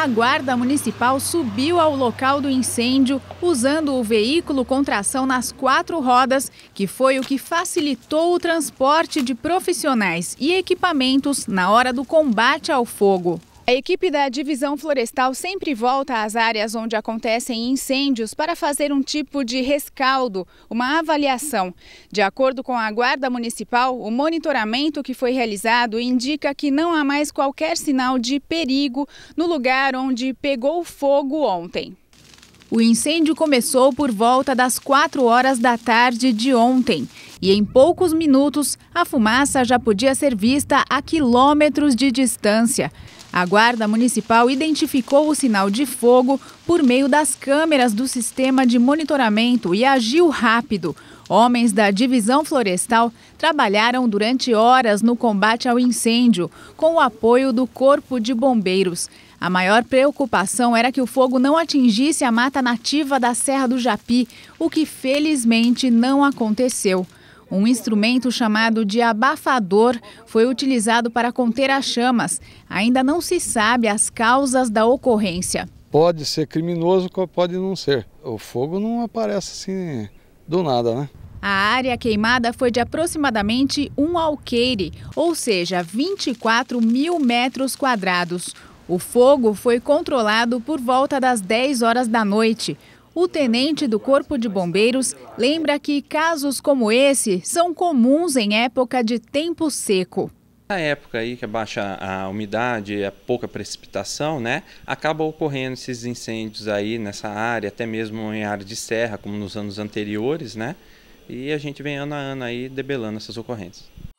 a Guarda Municipal subiu ao local do incêndio usando o veículo com tração nas quatro rodas, que foi o que facilitou o transporte de profissionais e equipamentos na hora do combate ao fogo. A equipe da Divisão Florestal sempre volta às áreas onde acontecem incêndios para fazer um tipo de rescaldo, uma avaliação. De acordo com a Guarda Municipal, o monitoramento que foi realizado indica que não há mais qualquer sinal de perigo no lugar onde pegou fogo ontem. O incêndio começou por volta das 4 horas da tarde de ontem e em poucos minutos a fumaça já podia ser vista a quilômetros de distância. A Guarda Municipal identificou o sinal de fogo por meio das câmeras do sistema de monitoramento e agiu rápido. Homens da Divisão Florestal trabalharam durante horas no combate ao incêndio, com o apoio do Corpo de Bombeiros. A maior preocupação era que o fogo não atingisse a mata nativa da Serra do Japi, o que felizmente não aconteceu. Um instrumento chamado de abafador foi utilizado para conter as chamas. Ainda não se sabe as causas da ocorrência. Pode ser criminoso, pode não ser. O fogo não aparece assim do nada, né? A área queimada foi de aproximadamente um alqueire, ou seja, 24 mil metros quadrados. O fogo foi controlado por volta das 10 horas da noite. O tenente do Corpo de Bombeiros lembra que casos como esse são comuns em época de tempo seco. Na época aí que baixa a umidade, a pouca precipitação, né, acaba ocorrendo esses incêndios aí nessa área, até mesmo em área de serra, como nos anos anteriores, né, e a gente vem ano a ano aí debelando essas ocorrências.